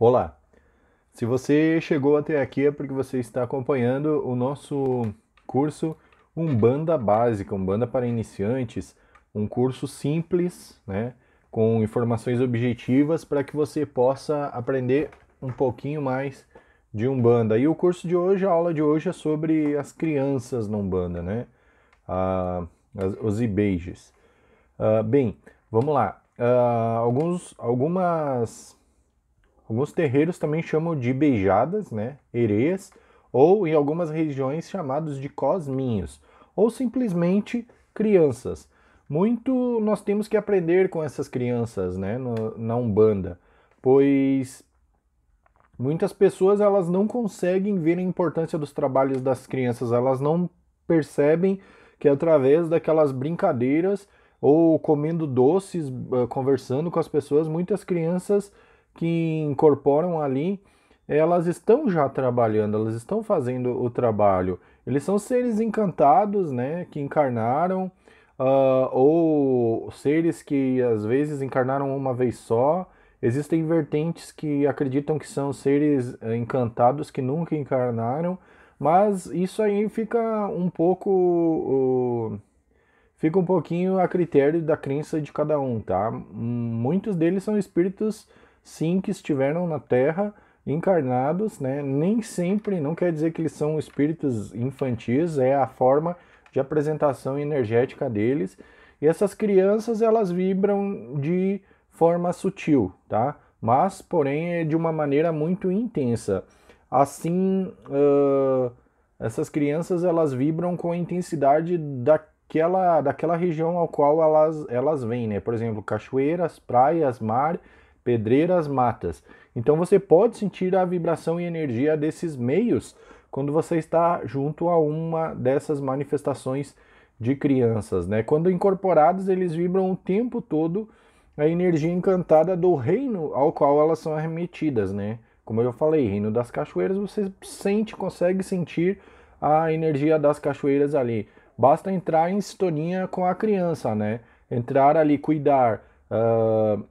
Olá! Se você chegou até aqui é porque você está acompanhando o nosso curso Umbanda Básica, Umbanda para Iniciantes, um curso simples, né, com informações objetivas para que você possa aprender um pouquinho mais de Umbanda. E o curso de hoje, a aula de hoje é sobre as crianças na Umbanda, né, ah, os ibeijes. Ah, bem, vamos lá. Ah, alguns, algumas Alguns terreiros também chamam de beijadas, né, ereias, ou em algumas regiões chamados de cosminhos, ou simplesmente crianças. Muito nós temos que aprender com essas crianças, né, no, na Umbanda, pois muitas pessoas elas não conseguem ver a importância dos trabalhos das crianças, elas não percebem que através daquelas brincadeiras ou comendo doces, ah, conversando com as pessoas, muitas crianças que incorporam ali, elas estão já trabalhando, elas estão fazendo o trabalho. Eles são seres encantados, né, que encarnaram, uh, ou seres que às vezes encarnaram uma vez só. Existem vertentes que acreditam que são seres eh, encantados que nunca encarnaram, mas isso aí fica um pouco. Uh, fica um pouquinho a critério da crença de cada um, tá? Muitos deles são espíritos sim que estiveram na Terra encarnados, né? Nem sempre, não quer dizer que eles são espíritos infantis, é a forma de apresentação energética deles. E essas crianças, elas vibram de forma sutil, tá? Mas, porém, é de uma maneira muito intensa. Assim, uh, essas crianças, elas vibram com a intensidade daquela, daquela região ao qual elas, elas vêm, né? Por exemplo, cachoeiras, praias, mar pedreiras, matas. Então você pode sentir a vibração e energia desses meios quando você está junto a uma dessas manifestações de crianças, né? Quando incorporados, eles vibram o tempo todo a energia encantada do reino ao qual elas são remetidas, né? Como eu falei, reino das cachoeiras, você sente, consegue sentir a energia das cachoeiras ali. Basta entrar em sintonia com a criança, né? Entrar ali, cuidar, uh,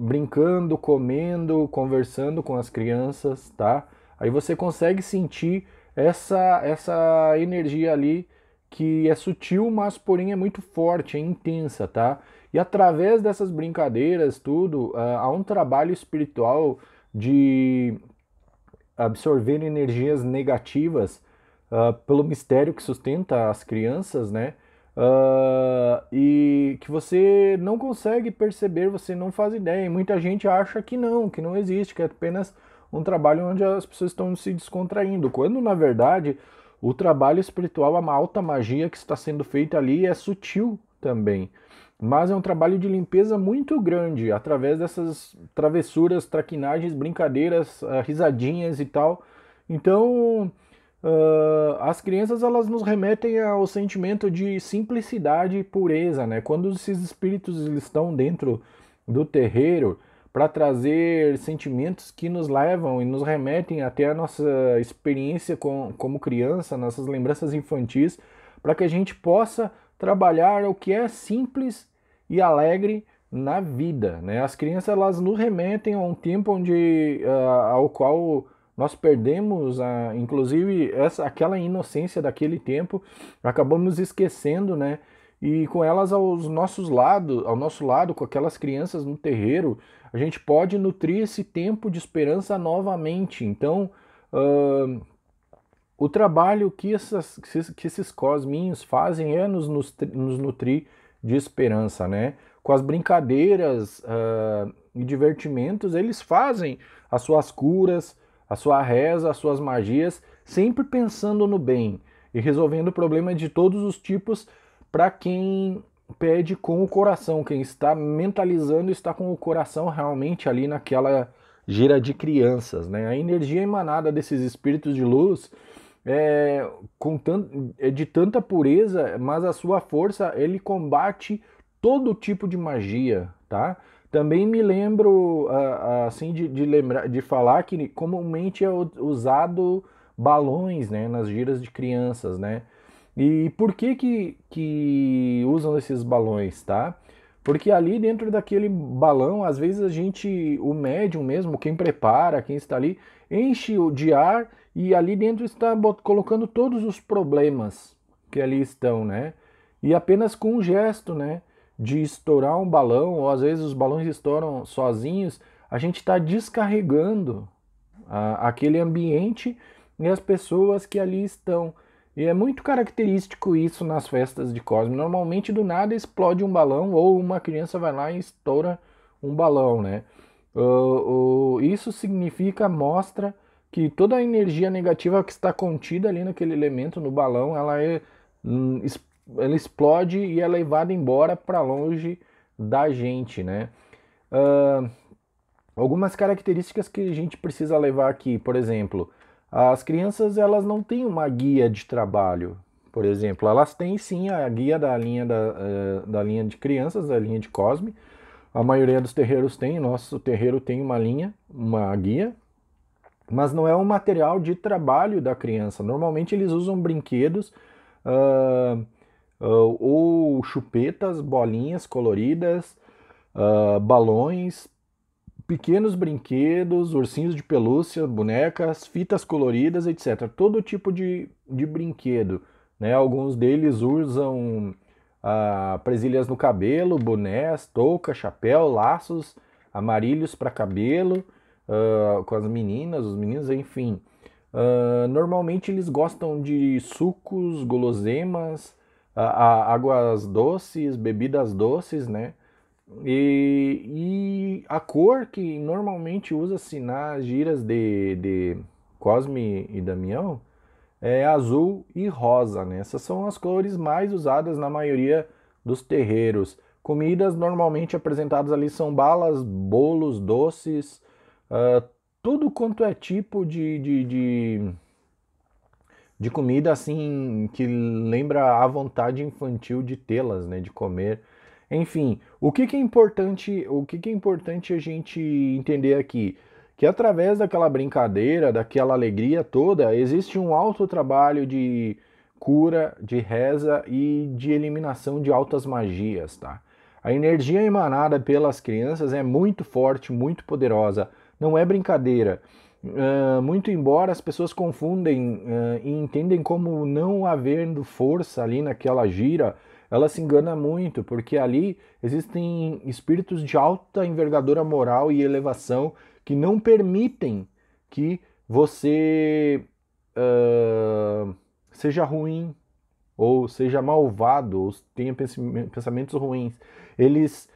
brincando, comendo, conversando com as crianças, tá? Aí você consegue sentir essa essa energia ali que é sutil, mas porém é muito forte, é intensa, tá? E através dessas brincadeiras, tudo, ah, há um trabalho espiritual de absorver energias negativas uh, pelo mistério que sustenta as crianças, né? Uh, e que você não consegue perceber, você não faz ideia. E muita gente acha que não, que não existe, que é apenas um trabalho onde as pessoas estão se descontraindo, quando na verdade o trabalho espiritual, a alta magia que está sendo feita ali é sutil também. Mas é um trabalho de limpeza muito grande, através dessas travessuras, traquinagens, brincadeiras, ah, risadinhas e tal. Então, Uh, as crianças elas nos remetem ao sentimento de simplicidade e pureza, né? Quando esses espíritos eles estão dentro do terreiro para trazer sentimentos que nos levam e nos remetem até a nossa experiência com, como criança, nossas lembranças infantis, para que a gente possa trabalhar o que é simples e alegre na vida, né? As crianças elas nos remetem a um tempo onde uh, ao qual nós perdemos, a, inclusive, essa, aquela inocência daquele tempo, acabamos esquecendo, né? E com elas aos nossos lados, ao nosso lado, com aquelas crianças no terreiro, a gente pode nutrir esse tempo de esperança novamente. Então, uh, o trabalho que, essas, que esses cosminhos fazem é nos, nos, nos nutrir de esperança, né? Com as brincadeiras uh, e divertimentos, eles fazem as suas curas, a sua reza, as suas magias, sempre pensando no bem e resolvendo problemas de todos os tipos para quem pede com o coração, quem está mentalizando está com o coração realmente ali naquela gira de crianças, né? A energia emanada desses espíritos de luz é, com é de tanta pureza, mas a sua força ele combate todo tipo de magia, tá? Também me lembro, assim, de, de, lembrar, de falar que comumente é usado balões, né, nas giras de crianças, né? E por que que, que usam esses balões, tá? Porque ali dentro daquele balão, às vezes a gente, o médium mesmo, quem prepara, quem está ali, enche o de ar e ali dentro está colocando todos os problemas que ali estão, né? E apenas com um gesto, né? de estourar um balão, ou às vezes os balões estouram sozinhos, a gente está descarregando ah, aquele ambiente e as pessoas que ali estão. E é muito característico isso nas festas de Cosme. Normalmente do nada explode um balão ou uma criança vai lá e estoura um balão, né? Uh, uh, isso significa, mostra que toda a energia negativa que está contida ali naquele elemento, no balão, ela é, hum, ela explode e é levada embora para longe da gente, né? Uh, algumas características que a gente precisa levar aqui, por exemplo, as crianças elas não têm uma guia de trabalho, por exemplo, elas têm sim a guia da linha da, uh, da linha de crianças, da linha de Cosme. A maioria dos terreiros tem, nosso terreiro tem uma linha, uma guia, mas não é um material de trabalho da criança. Normalmente eles usam brinquedos. Uh, uh, ou chupetas, bolinhas coloridas, uh, balões, pequenos brinquedos, ursinhos de pelúcia, bonecas, fitas coloridas, etc. Todo tipo de, de brinquedo. Né? Alguns deles usam ah, presilhas no cabelo, bonés, touca, chapéu, laços, amarilhos para cabelo, com as meninas, os meninos, enfim. normalmente eles gostam de sucos, guloseimas, águas doces, bebidas doces, né? E, e, a cor que normalmente usa-se nas giras de, de Cosme e Damião é azul e rosa, né? Essas são as cores mais usadas na maioria dos terreiros. Comidas normalmente apresentadas ali são balas, bolos, doces, uh, tudo quanto é tipo de, de, de de comida assim que lembra a vontade infantil de tê-las, né, de comer. Enfim, o que, que é importante, o que, que é importante a gente entender aqui? que através daquela brincadeira, daquela alegria toda, existe um alto trabalho de cura, de reza e de eliminação de altas magias, tá? A energia emanada pelas crianças é muito forte, muito poderosa, não é brincadeira. Uh, muito embora as pessoas confundem uh, e entendem como não havendo força ali naquela gira, ela se engana muito, porque ali existem espíritos de alta envergadura moral e elevação que não permitem que você uh, seja ruim, ou seja malvado, ou tenha pensamentos ruins. Eles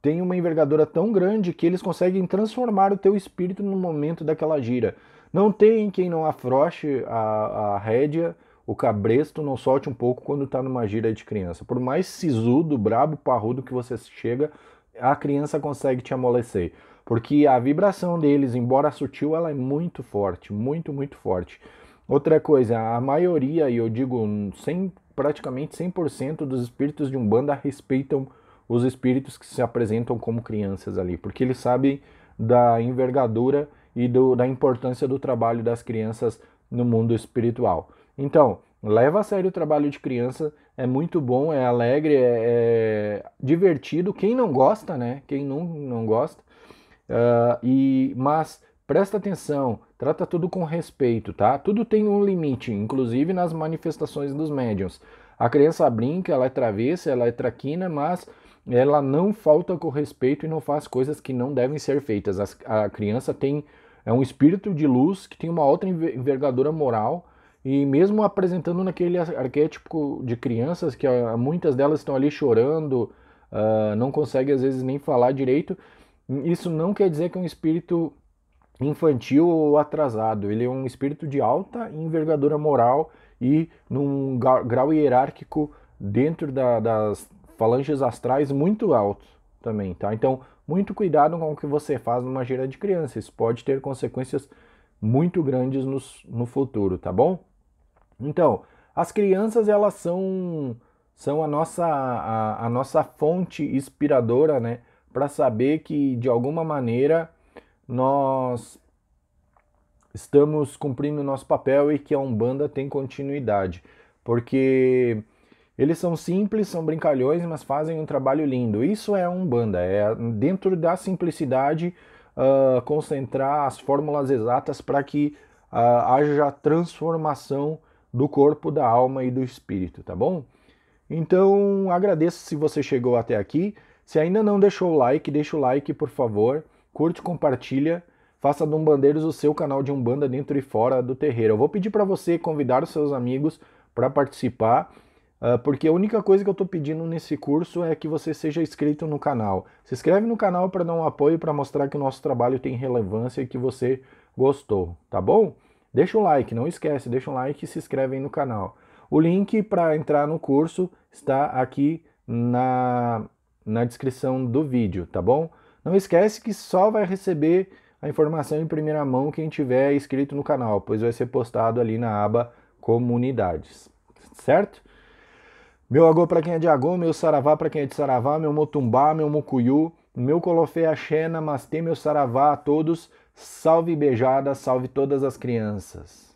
tem uma envergadura tão grande que eles conseguem transformar o teu espírito no momento daquela gira. Não tem quem não afroche a, a rédea, o cabresto não solte um pouco quando está numa gira de criança. Por mais sisudo, brabo, parrudo que você chega, a criança consegue te amolecer. Porque a vibração deles, embora sutil, ela é muito forte, muito, muito forte. Outra coisa, a maioria, e eu digo 100, praticamente 100% dos espíritos de Umbanda respeitam os espíritos que se apresentam como crianças ali, porque ele sabe da envergadura e do, da importância do trabalho das crianças no mundo espiritual. Então, leva a sério o trabalho de criança, é muito bom, é alegre, é, é divertido. Quem não gosta, né? Quem não, não gosta. Uh, e Mas presta atenção, trata tudo com respeito, tá? Tudo tem um limite, inclusive nas manifestações dos médiums. A criança brinca, ela é travessa, ela é traquina, mas ela não falta com respeito e não faz coisas que não devem ser feitas. A, a criança tem é um espírito de luz que tem uma outra envergadura moral e mesmo apresentando naquele arquétipo de crianças que ah, muitas delas estão ali chorando, uh, não consegue às vezes nem falar direito, isso não quer dizer que é um espírito infantil ou atrasado. Ele é um espírito de alta envergadura moral e num grau hierárquico dentro da, das falanges astrais muito alto também, tá? Então, muito cuidado com o que você faz numa gira de crianças Isso pode ter consequências muito grandes no, no futuro, tá bom? Então, as crianças, elas são, são a, nossa, a, a nossa fonte inspiradora, né? Para saber que, de alguma maneira, nós estamos cumprindo o nosso papel e que a Umbanda tem continuidade. Porque eles são simples, são brincalhões, mas fazem um trabalho lindo. Isso é um é dentro da simplicidade uh, concentrar as fórmulas exatas para que uh, haja transformação do corpo, da alma e do espírito, tá bom? Então agradeço se você chegou até aqui. Se ainda não deixou o like, deixa o like por favor. Curte, compartilha. Faça do Umbandeiros o seu canal de Umbanda dentro e fora do terreiro. Eu vou pedir para você convidar os seus amigos para participar. Ah, porque a única coisa que eu estou pedindo nesse curso é que você seja inscrito no canal. Se inscreve no canal para dar um apoio, para mostrar que o nosso trabalho tem relevância e que você gostou, tá bom? Deixa o um like, não esquece, deixa um like e se inscreve aí no canal. O link para entrar no curso está aqui na, na descrição do vídeo, tá bom? Não esquece que só vai receber a informação em primeira mão quem tiver inscrito no canal, pois vai ser postado ali na aba comunidades, certo? Meu agô para quem é de agô, meu saravá para quem é de saravá, meu motumbá, meu mucuyu, meu colofé axé, namastê, meu saravá a todos, salve beijada, salve todas as crianças.